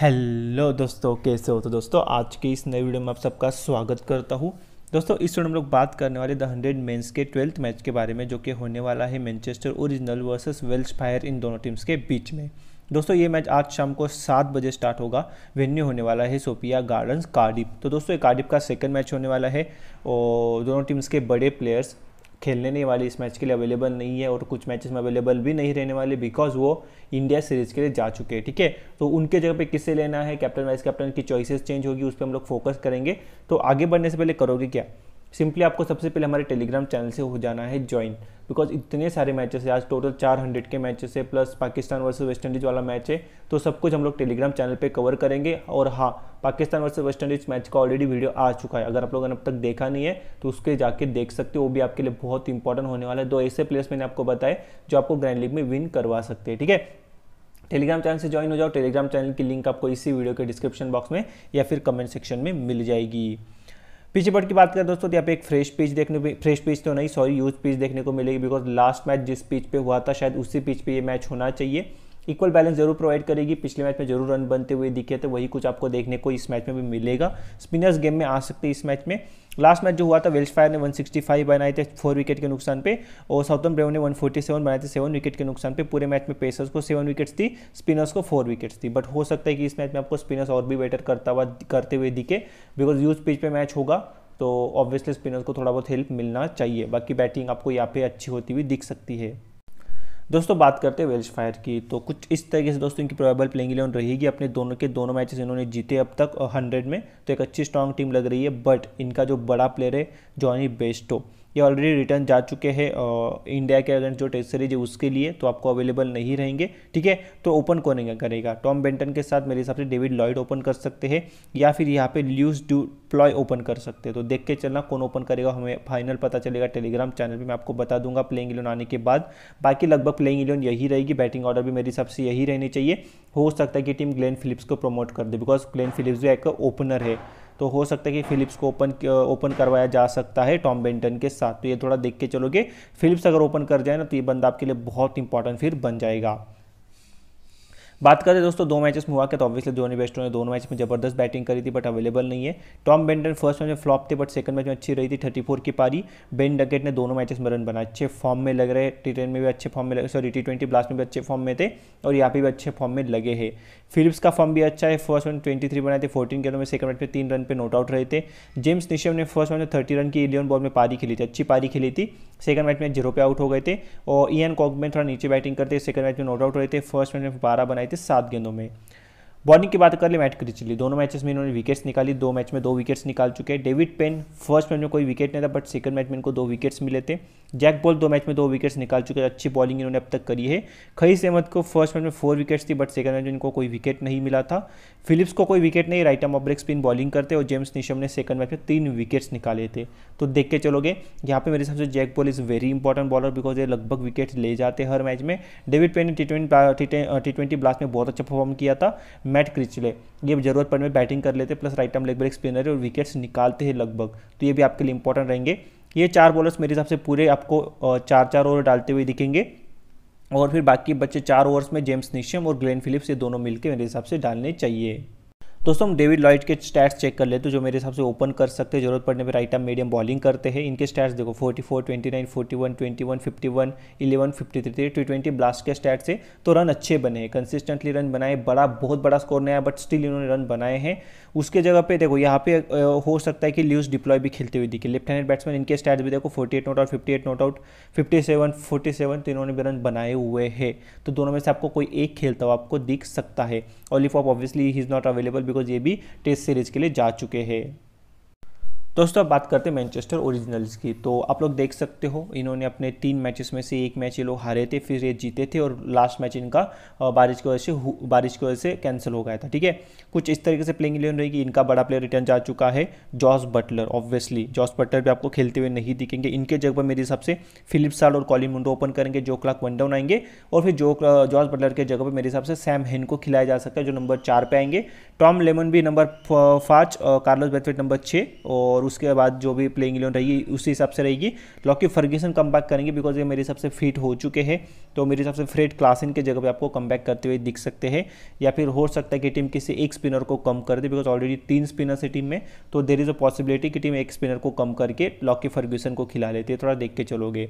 hello दोस्तों कैसे हो तो दोस्तों आज के इस नए वीडियो में आप सबका स्वागत करता हूँ दोस्तों इस वीडियो में हम लोग बात करने वाले द हंड्रेड मेंस के ट्वेल्थ मैच के बारे में जो कि होने वाला है Manchester original versus Welsh fire इन दोनों टीम्स के बीच में दोस्तों ये मैच आज शाम को सात बजे स्टार्ट होगा वेन्यू होने वाला है सोपिया गार्डन्स कार्डिप तो दोस्तों ये कार्डिप का सेकंड मैच होने वाला है और दोनों टीम्स के बड़े प्लेयर्स खेलने नहीं वाली इस मैच के लिए अवेलेबल नहीं है और कुछ मैचेस में अवेलेबल भी नहीं रहने वाले बिकॉज वो इंडिया सीरीज़ के लिए जा चुके हैं ठीक है तो उनके जगह पे किससे लेना है कैप्टन वाइस कैप्टन की चॉइसेस चेंज होगी उस पर हम लोग फोकस करेंगे तो आगे बढ़ने से पहले करोगे क्या सिंपली आपको सबसे पहले हमारे टेलीग्राम चैनल से हो जाना है ज्वाइन बिकॉज इतने सारे मैचेस है आज टोटल 400 के मैचेस है plus Pakistan versus West Indies वाला मैच है तो सब कुछ हम लोग टेलीग्राम चैनल पे कवर करेंगे और हाँ Pakistan versus West Indies match का ऑलरेडी वीडियो आ चुका है अगर आप लोगों ने अब तक देखा नहीं है तो उसके जाके देख सकते हो वो भी आपके लिए बहुत इंपॉर्टेंट होने वाला है दो ऐसे प्लेयर्स मैंने आपको बताए जो आपको ग्रैंड लीग में विन करवा सकते हैं ठीक है टेलीग्राम चैनल से ज्वाइन हो जाओ टेलीग्राम चैनल की लिंक आपको इसी वीडियो के डिस्क्रिप्शन बॉक्स में या फिर कमेंट सेक्शन में मिल जाएगी पीछे पट की बात करें दोस्तों यहाँ पे एक फ्रेश पिच देखने फ्रेश पिच तो नहीं सॉरी यूज पिच देखने को मिलेगी बिकॉज लास्ट मैच जिस पिच पे हुआ था शायद उसी पिच पे ये मैच होना चाहिए इक्वल बैलेंस जरूर प्रोवाइड करेगी पिछले मैच में जरूर रन बनते हुए दिखे थे तो वही कुछ आपको देखने को इस मैच में भी मिलेगा स्पिनर्स गेम में आ सकते हैं इस मैच में लास्ट मैच जो हुआ था वेल्स फायर ने 165 बनाए थे फोर विकेट के नुकसान पे और साउथन ब्रेवन ने 147 बनाए थे सेवन विकेट के नुकसान पे पूरे मैच में पेसर्स को सेवन विकेट्स थी स्पिनर्स को फोर विकेट्स थी बट हो सकता है कि इस मैच में आपको स्पिनर्स और भी बेटर करता हुआ करते हुए दिखे बिकॉज यूज पिच पर मैच होगा तो ऑब्वियसली स्पिनर्स को थोड़ा बहुत हेल्प मिलना चाहिए बाकी बैटिंग आपको यहाँ पे अच्छी होती हुई दिख सकती है दोस्तों बात करते हैं वेल्स फायर की तो कुछ इस तरीके से दोस्तों इनकी प्रोबेबल प्लेइंग इलेवन रहेगी अपने दोनों के दोनों मैचेस इन्होंने जीते अब तक हंड्रेड में तो एक अच्छी स्ट्रॉन्ग टीम लग रही है बट इनका जो बड़ा प्लेयर है जॉनी बेस्टो ये ऑलरेडी रिटर्न जा चुके हैं इंडिया के अगर जो टेस्ट सीरीज है उसके लिए तो आपको अवेलेबल नहीं रहेंगे ठीक है तो ओपन कौन करेगा टॉम बेंटन के साथ मेरे हिसाब से डेविड लॉयड ओपन कर सकते हैं या फिर यहाँ पे ल्यूज डू प्लॉय ओपन कर सकते हैं तो देख के चलना कौन ओपन करेगा हमें फाइनल पता चलेगा टेलीग्राम चैनल पर मैं आपको बता दूंगा प्लेइंग इलेवन आने के बाद बाकी लगभग प्लेइंग इलेवन यही रहेगी बैटिंग ऑर्डर भी मेरे हिसाब से यही रहनी चाहिए हो सकता है कि टीम ग्लेन फिलिप्स को प्रमोट कर दे बिकॉज ग्लेन फिलिप्स जो एक ओपनर है तो हो सकता है कि फिलिप्स को ओपन ओपन करवाया जा सकता है टॉम बेंटन के साथ तो ये थोड़ा देख के चलोगे फिलिप्स अगर ओपन कर जाए ना तो ये बंदा आपके लिए बहुत इंपॉर्टेंट फिर बन जाएगा बात करें दोस्तों दो मैचेस में हुआ के तो ऑब्वियसली जोनी बेस्टो ने दोनों मैच में जबरदस्त बैटिंग करी थी बट अवेलेबल नहीं है टॉम बेंडन फर्स्ट मैच में फ्लॉप थे बट सेकंड मैच में अच्छी रही थी थर्टी की पारी बेन डकेट ने दोनों मैचेस में रन बनाए अच्छे फॉर्म में लग रहे टी टेन में भी अच्छे फॉर्म में लगे सॉरी टी ट्वेंटी ब्लास्ट में भी अच्छे फॉर्म में थे और यहाँ पर भी अच्छे फॉर्म में लगे हैं फिलिप्स का फॉर्म भी अच्छा है फर्स्ट मैच ट्वेंटी थ्री बनाए थे फोर्टीन गेंदों में सेकंड मैच में तीन रन पे नोट आउट रहे थे जेम्स निशम ने फर्स्ट मैच में थर्टी रन की इलेवन बॉल में पारी खेली थी अच्छी पारी खेली थी सेकंड मैच में जीरो पे आउट हो गए थे और ईएन में थोड़ा नीचे बैटिंग करते सेकंड मैच में नॉट आउट रहे थे फर्स्ट मैच में बारह बनाए थे सात गेंदों में बॉलिंग की बात कर ले मैट क्रिचली दोनों मैचेस में इन्होंने विकेट्स निकाली दो मैच में दो विकेट्स निकाल चुके हैं डेविड पेन फर्स्ट मैच में कोई विकेट नहीं था बट सेकंड मैच में इनको दो विकेट्स मिले थे जैक बॉल दो मैच में दो विकेट्स निकाल चुके हैं अच्छी बॉलिंग इन्होंने अब तक करी है खई सहमत को फर्स्ट मैच में फोर विकेट्स थी बट सेकंड मैच में इनको कोई विकेट नहीं मिला था फिलिप्स को कोई विकेट नहीं right arm off break spin bowling करते और जेम्स निशम ने सेकंड मैच में तीन विकेट्स निकाले थे तो देख के चलोगे यहाँ पे मेरे हिसाब से Jake Ball is very important bowler because ये लगभग विकेट्स ले जाते हैं हर मैच में डेविड पेन ने टी ट्वेंटी ब्लास्ट में बहुत अच्छा परफॉर्म किया था मैट क्रिचले ये ज़रूरत पड़ने में बैटिंग कर लेते plus right arm leg break spinner और विकेट्स निकालते हैं लगभग तो ये भी आपके लिए इंपॉर्टेंट रहेंगे ये चार बॉलर्स मेरे हिसाब से पूरे आपको चार चार ओवर डालते हुए दिखेंगे और फिर बाकी बच्चे चार ओवर्स में जेम्स निशम और ग्लेन फिलिप्स ये दोनों मिलकर मेरे हिसाब से डालने चाहिए दोस्तों हम डेविड लॉइड के स्टैट्स चेक कर लेते हैं जो मेरे हिसाब से ओपन कर सकते हैं जरूरत पड़ने पर राइट आर्म मीडियम बॉलिंग करते हैं इनके स्टैट्स देखो 44, 29, 41, 21, 51, 11, 53, 220 ब्लास्ट के स्टैट से तो रन अच्छे बने हैं कंसिस्टेंटली रन बनाए बड़ा बहुत बड़ा स्कोर नहीं आया बट स्टिल इन्होंने रन बनाए हैं उसके जगह पे देखो यहाँ पे हो सकता है कि ल्यूज डिप्लॉय भी खेलते हुए दिखे लेफ्ट हैंड बैट्समैन इनके स्टैट्स भी देखो forty not out fifty not out fifty seven तो इन्होंने भी रन बनाए हुए हैं तो दोनों में से आपको कोई एक खेलता तो हुआ आपको दिख सकता है Ollie Pope obviously he is not available because ये भी टेस्ट सीरीज के लिए जा चुके हैं दोस्तों अब बात करते हैं मैनचेस्टर ओरिजिनल्स की तो आप लोग देख सकते हो इन्होंने अपने तीन मैचेस में से एक मैच ये लोग हारे थे फिर ये जीते थे और लास्ट मैच इनका बारिश की वजह से बारिश की वजह से कैंसिल हो गया था ठीक है कुछ इस तरीके से प्लेइंग इलेवन कि इनका बड़ा प्लेयर रिटर्न जा चुका है Jos Buttler obviously Jos Buttler भी आपको खेलते हुए नहीं दिखेंगे इनके जगह पर मेरे हिसाब से फिलिप साल और कॉलिन मुंडो ओपन करेंगे जो क्लाक वन डाउन आएंगे और फिर जो जॉस बटलर के जगह पर मेरे हिसाब से सैम हेन को खिलाया जा सकता है जो नंबर चार पे आएंगे टॉम लेमन भी नंबर पाँच कार्लोस बेथवेट नंबर छः और उसके बाद जो भी प्लेइंग इलेवन रहेगी उसी हिसाब से रहेगी लॉकी फर्गीसन कम बैक करेंगे बिकॉज ये मेरे हिसाब से फिट हो चुके हैं तो मेरे हिसाब से फ्रेड क्लासिन के जगह पर आपको कम बैक करते हुए दिख सकते हैं या फिर हो सकता है कि टीम किसी एक स्पिनर को कम कर दे बिकॉज ऑलरेडी तीन स्पिनर्स है टीम में तो देर इज़ अ पॉसिबिलिटी कि टीम एक स्पिनर को कम करके लॉकी फर्ग्यूसन को खिला लेती है थोड़ा देख के चलोगे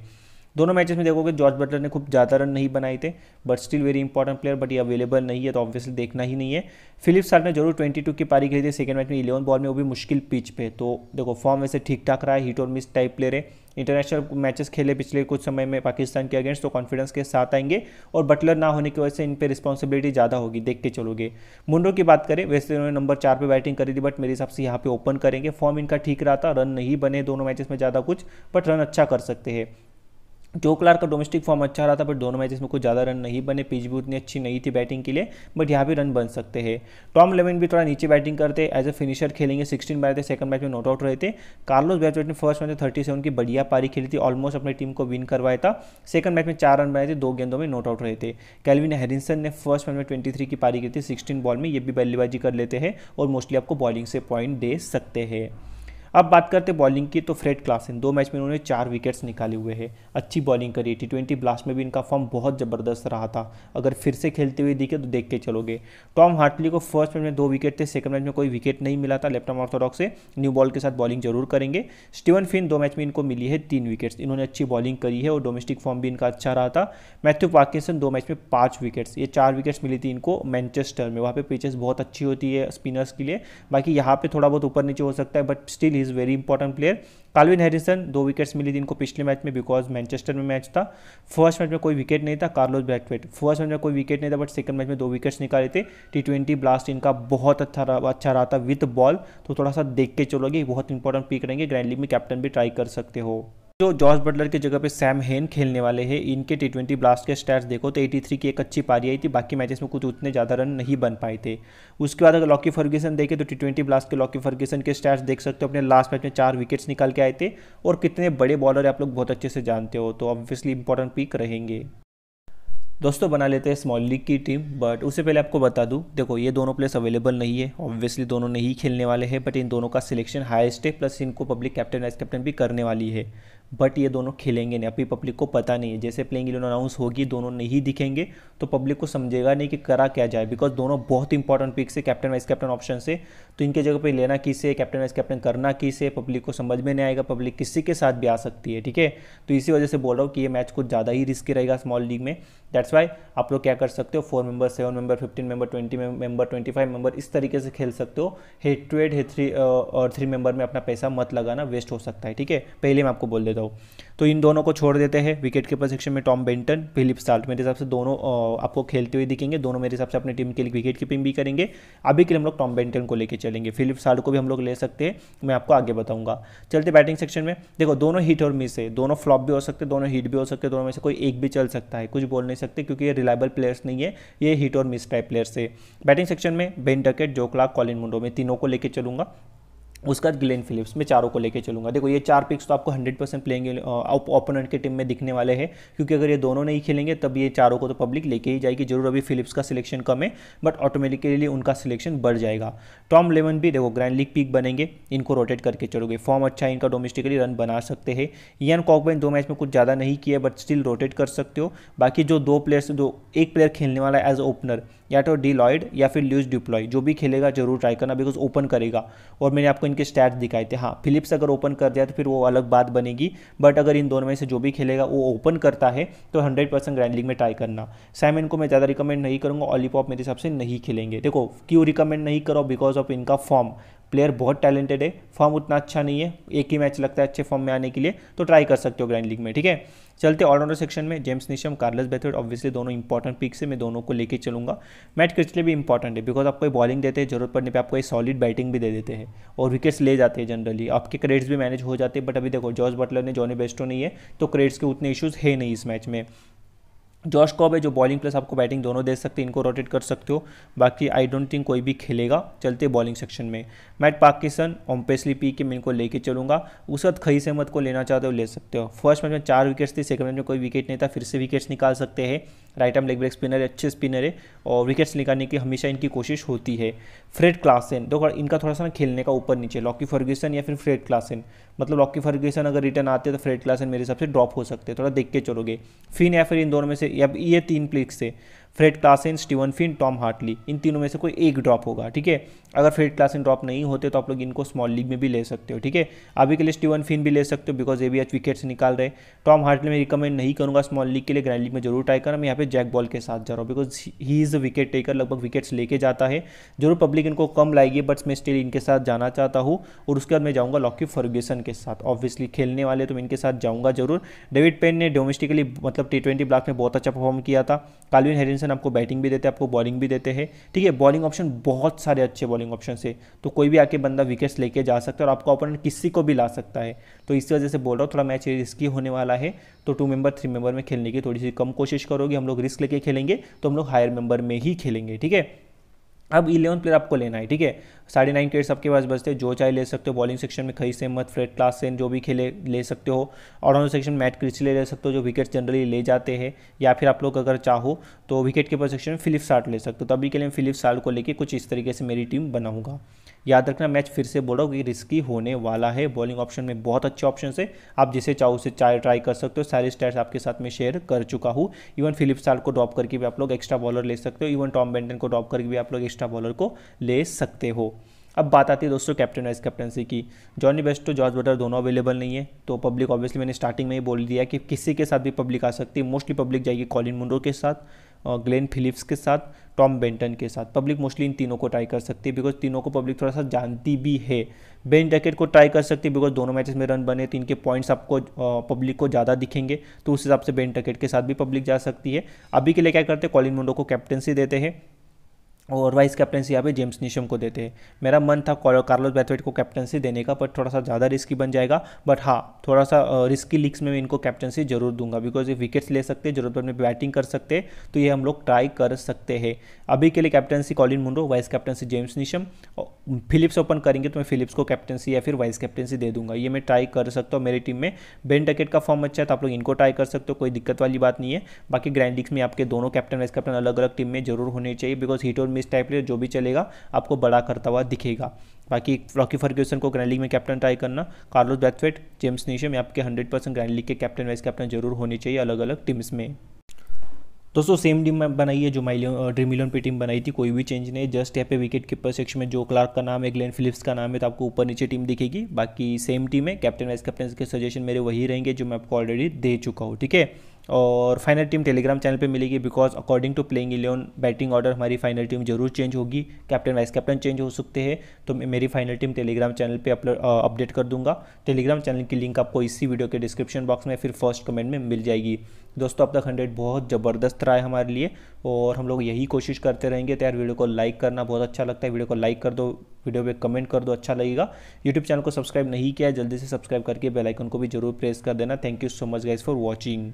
दोनों मैचेस में देखोगे जॉर्ज बटलर ने खूब ज़्यादा रन नहीं बनाए थे but still very important player but ये अवेलेबल नहीं है तो ऑब्वियसली देखना ही नहीं है फिलिप सार्क ने जरूर 22 की पारी खेली थी सेकंड मैच में इलेवन बॉल में वो भी मुश्किल पिच पे तो देखो फॉर्म वैसे ठीक ठाक रहा है हिट और मिस टाइप प्लेयर है इंटरनेशनल मैचेस खेले पिछले कुछ समय में पाकिस्तान के अगेंस्ट तो कॉन्फिडेंस के साथ आएंगे और बटलर ना होने की वजह से इन पर रिस्पॉन्सिबिलिटी ज़्यादा होगी देख के चलोगे मुंडो की बात करें वैसे उन्होंने नंबर चार पर बैटिंग करी थी बट मेरे हिसाब से यहाँ पे ओपन करेंगे फॉर्म इनका ठीक रहा था रन नहीं बने दोनों मैचेस में ज़्यादा कुछ बट रन अच्छा कर सकते हैं जो क्लार्क का डोमेस्टिक फॉर्म अच्छा रहा था बट दोनों मैचेस में कुछ ज़्यादा रन नहीं बने पिच भी उतनी अच्छी नहीं थी बैटिंग के लिए बट यहाँ भी रन बन सकते हैं टॉम लेवन भी थोड़ा नीचे बैटिंग करते एज अ फिनिशर खेलेंगे सिक्सटीन मारे थे सेकंड मैच में नॉट आउट रहे थे कार्लोस बैचवेट ने फर्स्ट मैच में थर्टी सेवन की बढ़िया पारी खेली थी ऑलमोस्ट अपनी टीम को विन करवाया था सेकंड मैच में चार रन बनाए थे दो गेंदों में नॉट आउट रहे थे कैलविन हैरिसन ने फर्स्ट मैच में ट्वेंटी थ्री की पारी की थी सिक्सटीन बॉल में ये भी बल्लेबाजी कर लेते हैं और मोस्टली आपको बॉलिंग से पॉइंट दे सकते हैं अब बात करते हैं बॉलिंग की तो फ्रेड क्लासन दो मैच में इन्होंने चार विकेट्स निकाले हुए हैं अच्छी बॉलिंग करी टी ट्वेंटी ब्लास्ट में भी इनका फॉर्म बहुत ज़बरदस्त रहा था अगर फिर से खेलते हुए दिखे तो देख के चलोगे टॉम हार्टली को फर्स्ट मैच में दो विकेट थे सेकंड मैच में कोई विकेट नहीं मिला था लेफ्ट ऑर्थोडॉक्स से न्यू बॉल के साथ बॉलिंग जरूर करेंगे स्टीवन फिन दो मैच में इनको मिली है तीन विकेट्स इन्होंने अच्छी बॉलिंग करी है और डोमेस्टिक फॉर्म भी इनका अच्छा रहा था मैथ्यू पार्किसन दो मैच में पाँच विकेट्स ये चार विकेट्स मिली थी इनको मैनचेस्टर में वहाँ पर पिचेस बहुत अच्छी होती है स्पिनर्स के लिए बाकी यहाँ पर थोड़ा बहुत ऊपर नीचे हो सकता है but still is very important player Calvin Harrison दो विकेट्स मिली थी इनको पिछले मैच में बिकॉज मैनचेस्टर में मैच था फर्स्ट मैच में कोई विकेट नहीं था कार्लोस ब्रैथवेट फर्स्ट मैच में कोई विकेट नहीं था बट सेकंड मैच में दो विकेट्स निकाले थे टी ट्वेंटी ब्लास्ट इनका बहुत अच्छा रहा अच्छा रहा था विथ बॉल तो थोड़ा सा देख के चलोगे बहुत इंपॉर्टेंट पिक रहेंगे ग्रैंड लीग में कैप्टन भी ट्राई कर सकते हो जो जॉर्ज बटलर की जगह पे सैम हेन खेलने वाले हैं इनके टी ट्वेंटी ब्लास्ट के स्टैट्स देखो तो 83 की एक अच्छी पारी आई थी बाकी मैचेस में कुछ उतने ज़्यादा रन नहीं बन पाए थे उसके बाद अगर लॉकी फर्गेसन देखें तो टी ट्वेंटी ब्लास्ट के लॉकी फर्गेसन के स्टैट्स देख सकते हो अपने लास्ट मैच में चार विकेट्स निकाल के आए थे और कितने बड़े बॉलर है आप लोग बहुत अच्छे से जानते हो तो ऑब्वियसली इंपॉर्टेंट पिक रहेंगे दोस्तों बना लेते हैं स्मॉल लीग की टीम बट उससे पहले आपको बता दूं देखो ये दोनों प्लेयर्स अवेलेबल नहीं है ऑब्वियसली दोनों नहीं खेलने वाले हैं बट इन दोनों का सिलेक्शन हाईएस्ट है प्लस इनको पब्लिक कैप्टन वाइस कैप्टन भी करने वाली है बट ये दोनों खेलेंगे नहीं अभी पब्लिक को पता नहीं है जैसे प्लेइंग इलेवन अनाउंस होगी दोनों नहीं दिखेंगे तो पब्लिक को समझेगा नहीं कि करा क्या जाए बिकॉज दोनों बहुत इंपॉर्टेंट पिक से कैप्टन वाइस कैप्टन ऑप्शन से तो इनके जगह पर लेना किसे कैप्टन वाइस कैप्टन करना किसे पब्लिक को समझ में नहीं आएगा पब्लिक किसी के साथ भी आ सकती है ठीक है तो इसी वजह से बोल रहा हूँ कि ये मैच कुछ ज़्यादा ही रिस्की रहेगा स्मॉल लीग में दैट्स वाई आप लोग क्या कर सकते हो four member seven member fifteen member twenty member twenty five member इस तरीके से खेल सकते हो head to head head three और थ्री मेंबर में अपना पैसा मत लगाना वेस्ट हो सकता है ठीक है पहले मैं आपको बोल देता हूँ तो इन दोनों को छोड़ देते हैं विकेट कीपर सेक्शन में टॉम बेंटन फिलिप साल्ट मेरे हिसाब से दोनों आपको खेलते हुए दिखेंगे दोनों मेरे हिसाब से अपनी टीम के लिए विकेट कीपिंग भी करेंगे अभी के लिए हम लोग टॉम बेंटन को लेकर चलेंगे फिलिप साल्ट को भी हम लोग ले सकते हैं मैं आपको आगे बताऊंगा चलते बैटिंग सेक्शन में देखो दोनों हिट और मिस है दोनों फ्लॉप भी हो सकते हैं दोनों हिट भी हो सकते हैं दोनों में से कोई एक भी चल सकता है कुछ बोलने नहीं सकते क्योंकि ये रिलायबल प्लेयर्स नहीं है ये हिट और मिस टाइप प्लेयर्स है बैटिंग सेक्शन में Ben Duckett Joe Clarke Colin Munro में तीनों को लेकर चलूंगा उसके बाद ग्लेन फिलिप्स मैं चारों को लेके चलूंगा देखो ये चार पिक्स तो आपको 100 परसेंट प्लेइंग ओपोनेंट के टीम में दिखने वाले हैं क्योंकि अगर ये दोनों नहीं खेलेंगे तब ये चारों को तो पब्लिक लेके ही जाएगी जरूर अभी फिलिप्स का सिलेक्शन कम है बट ऑटोमेटिकली उनका सिलेक्शन बढ़ जाएगा टॉम लेवन भी देखो ग्रैंड लीग पिक बनेंगे इनको रोटेट करके चलोगे फॉर्म अच्छा इनका डोमेस्टिकली रन बना सकते हैं यान कॉकबेन दो मैच में कुछ ज़्यादा नहीं किया बट स्टिल रोटेट कर सकते हो बाकी जो दो प्लेयर्स जो एक प्लेयर खेलने वाला है एज ओपनर या तो डी लॉयड या फिर ल्यूज डिप्लॉय जो भी खेलेगा जरूर ट्राई करना बिकॉज ओपन करेगा और मैंने आपको उनके स्टैट्स दिखाए थे हाँ फिलिप्स अगर ओपन कर दिया तो फिर वो अलग बात बनेगी बट अगर इन दोनों में से जो भी खेलेगा वो ओपन करता है तो हंड्रेड परसेंट ग्रैंड लीग में ट्राई करना सैमन को मैं ज़्यादा रिकमेंड नहीं करूँगा ऑलीपॉप मेरे हिसाब से नहीं खेलेंगे देखो क्यों रिकमेंड नहीं करो बिकॉज ऑफ इनका फॉर्म प्लेयर बहुत टैलेंटेड है फॉर्म उतना अच्छा नहीं है एक ही मैच लगता है अच्छे फॉर्म में आने के लिए तो ट्राई कर सकते हो ग्रैंड लीग में ठीक है चलते ऑलराउंडर सेक्शन में James Neesham Carlos Brathwaite obviously दोनों इंपॉर्टेंट पिक्स है मैं दोनों को लेके चलूंगा मैट क्रिचले भी इंपॉर्टेंट है बिकॉज आपको बॉलिंग देते हैं जरूरत पड़ने पर आपको सॉलिड बैटिंग भी दे देते हैं और विकेट्स ले जाते हैं जनरली आपके क्रेड्स भी मैनेज हो जाते हैं बट अभी देखो जॉर्ज बटलर ने जॉनी बेस्टो नहीं है तो क्रेड्स के उतने इशूज़ है नहीं इस मैच में जॉश कॉब है जो बॉलिंग प्लस आपको बैटिंग दोनों दे सकते हैं इनको रोटेट कर सकते हो बाकी आई डोंट थिंक कोई भी खेलेगा चलते बॉलिंग सेक्शन में मैट पाकिस्तान ओम्पेसली पी के मैं इनको लेके चलूंगा उस वक्त खई सहमत को लेना चाहते हो ले सकते हो फर्स्ट मैच में चार विकेट्स थे सेकंड मैच में कोई विकेट नहीं था फिर से विकेट्स निकाल सकते हैं right arm leg break spinner है अच्छे स्पिनर है और विकेट्स निकालने की हमेशा इनकी कोशिश होती है फ्रेड क्लासन देखो इनका थोड़ा सा ना खेलने का ऊपर नीचे लॉकी फर्ग्यूसन या फिर फ्रेड क्लासन मतलब लॉकी फर्ग्यूसन अगर रिटर्न आते तो फ्रेड क्लासन मेरे हिसाब से ड्रॉप हो सकते हैं थोड़ा देख के चलोगे फिन या फिर इन दोनों में से या ये तीन प्लेक्स से Fred Klaasen Steven Finn Tom Hartley इन तीनों में से कोई एक ड्रॉप होगा ठीक है अगर फ्रेड क्लासेन ड्रॉप नहीं होते तो आप लोग इनको स्मॉल लीग में भी ले सकते हो ठीक है अभी के लिए स्टीवन फिन भी ले सकते हो बिकॉज ये भी आज विकेट से निकाल रहे टॉम हार्टली मैं रिकमेंड नहीं करूँगा स्मॉल लीग के लिए ग्रैंड लीग में जरूर ट्राई करना मैं यहाँ पे जैक बॉल के साथ जा रहा हूँ because he is a wicket taker लगभग विकेट्स लेके जाता है जरूर पब्लिक इनको कम लाएगी बट मैं स्टिल इनके साथ जाना चाहता हूँ और उसके बाद मैं जाऊँगा लॉकी फर्ग्यूसन के साथ ऑब्वियसली खेलने वाले तो मैं इनके साथ जाऊँगा जरूर डेविड पेन ने डोमेस्टिकली मतलब टी ट्वेंटी ब्लॉक में बहुत अच्छा परफॉर्म किया था कालविन हेरिसन ऑप्शन आपको बैटिंग भी देते हैं आपको बॉलिंग भी देते हैं ठीक है बॉलिंग ऑप्शन बहुत सारे अच्छे बॉलिंग ऑप्शन है तो कोई भी आके बंदा विकेट्स लेके जा सकता है और आपका ओपोनेंट किसी को भी ला सकता है तो इसी वजह से बोल रहा हूँ थोड़ा मैच रिस्की होने वाला है तो टू मेंबर थ्री मेंबर में खेलने की थोड़ी सी कम कोशिश करोगे हम लोग रिस्क लेके खेलेंगे तो हम लोग हायर मेंबर में ही खेलेंगे ठीक है अब इलेवन प्लेयर आपको लेना है ठीक है साढ़े नाइन क्रिकेट्स आपके पास बचते हैं जो चाहे ले सकते हो बॉलिंग सेक्शन में खई से मत फ्रेड क्लास सेन जो भी खेले ले सकते हो ऑलराउंड सेक्शन मैट क्रिचले ले सकते हो जो विकेट जनरली ले जाते हैं या फिर आप लोग अगर चाहो तो विकेट कीपर सेक्शन में फिलिप सार्ट ले सकते हो तो अभी के लिए फिलिप सार्ट को लेकर कुछ इस तरीके से मेरी टीम बनाऊंगा याद रखना मैच फिर से बोल रहा हूँ कि रिस्की होने वाला है बॉलिंग ऑप्शन में बहुत अच्छे ऑप्शन है आप जिसे चाहो उसे चाहे ट्राई कर सकते हो सारे स्टैट्स आपके साथ में शेयर कर चुका हूँ इवन फिलिप साल को ड्रॉप करके भी आप लोग एक्स्ट्रा बॉलर ले सकते हो इवन टॉम बेंटन को ड्रॉप करके भी आप लोग एक्स्ट्रा बॉलर को ले सकते हो अब बात आती है दोस्तों कैप्टन वाइस कैप्टनसी की जॉनी बेस्ट और जॉर्ज बटर दोनों अवेलेबल नहीं है तो पब्लिक ऑब्वियसली मैंने स्टार्टिंग में ही बोल दिया कि किसी के साथ भी पब्लिक आ सकती है मोस्टली पब्लिक जाएगी कॉलिन मुंडो के साथ ग्लेन फिलिप्स के साथ टॉम बेंटन के साथ पब्लिक मोस्टली इन तीनों को ट्राई कर सकती है बिकॉज तीनों को पब्लिक थोड़ा सा जानती भी है बेन जैकेट को ट्राई कर सकती है बिकॉज दोनों मैचेस में रन बने तो इनके पॉइंट्स आपको पब्लिक को ज़्यादा दिखेंगे तो उस हिसाब से बेन जैकेट के साथ भी पब्लिक जा सकती है अभी के लिए क्या करते हैं कॉलिन मुंडो को कैप्टनसी देते हैं और वाइस कैप्टनसी यहाँ पे जेम्स निशम को देते हैं मेरा मन था कार्लोस बैथवेट को कैप्टनसी देने का बट थोड़ा सा ज़्यादा रिस्की बन जाएगा बट हाँ थोड़ा सा रिस्की लीग्स में मैं इनको कैप्टनसी जरूर दूंगा बिकॉज ये विकेट्स ले सकते हैं जरूरत में बैटिंग कर सकते हैं तो ये हम लोग ट्राई कर सकते हैं अभी के लिए captaincy Colin Munro vice captaincy James Neesham Phillips open करेंगे तो मैं फिलिप्स को कैप्टनसी या फिर वाइस कैप्टनसी दे दूंगा ये मैं ट्राई कर सकता हूँ मेरी टीम में बेन टकेट का फॉर्म अच्छा है तो आप लोग इनको ट्राई कर सकते हो कोई दिक्कत वाली बात नहीं है बाकी ग्रैंड लीग्स में आपके दोनों कैप्टन वाइस कैप्टन अलग अलग टीम में जरूर होने चाहिए बिकॉज हीट और मिस टाइपलेट जो भी चलेगा आपको बड़ा करता हुआ दिखेगा बाकी रॉकी फर्ग्यूसन को ग्रैंड लीग में कैप्टन ट्राई करना कार्लोस बैथवेट जेम्स नीशम ये आपके हंड्रेड परसेंट ग्रैंड लीग के कैप्टन वाइस कैप्टन जरूर होने चाहिए अलग अलग टीम्स में दोस्तों सेम टीम बनाई है जो माइलियन ड्रीम इलेवन पे टीम बनाई थी कोई भी चेंज नहीं जस्ट यहाँ पे विकेट कीपर सेक्शन में जो क्लार्क का नाम है ग्लेन फिलिप्स का नाम है तो आपको ऊपर नीचे टीम दिखेगी बाकी सेम टीम है कैप्टन वाइस कैप्टन के सजेशन मेरे वही रहेंगे जो मैं आपको ऑलरेडी दे चुका हूँ ठीक है और फाइनल टीम टेलीग्राम चैनल पे मिलेगी because according to playing eleven batting order हमारी फाइनल टीम जरूर चेंज होगी कैप्टन वाइस कैप्टन चेंज हो सकते हैं तो मेरी फाइनल टीम टेलीग्राम चैनल पे अपलोड अपडेट कर दूंगा टेलीग्राम चैनल की लिंक आपको इसी वीडियो के डिस्क्रिप्शन बॉक्स में फिर फर्स्ट कमेंट में मिल जाएगी दोस्तों अब तक हंड्रेड बहुत ज़बरदस्त रहा है हमारे लिए और हम लोग यही कोशिश करते रहेंगे तो यार वीडियो को लाइक करना बहुत अच्छा लगता है वीडियो को लाइक कर दो वीडियो पे कमेंट कर दो अच्छा लगेगा यूट्यूब चैनल को सब्सक्राइब नहीं किया जल्दी से सब्सक्राइब करके बेलाइकन को भी जरूर प्रेस कर देना thank you so much guys for watching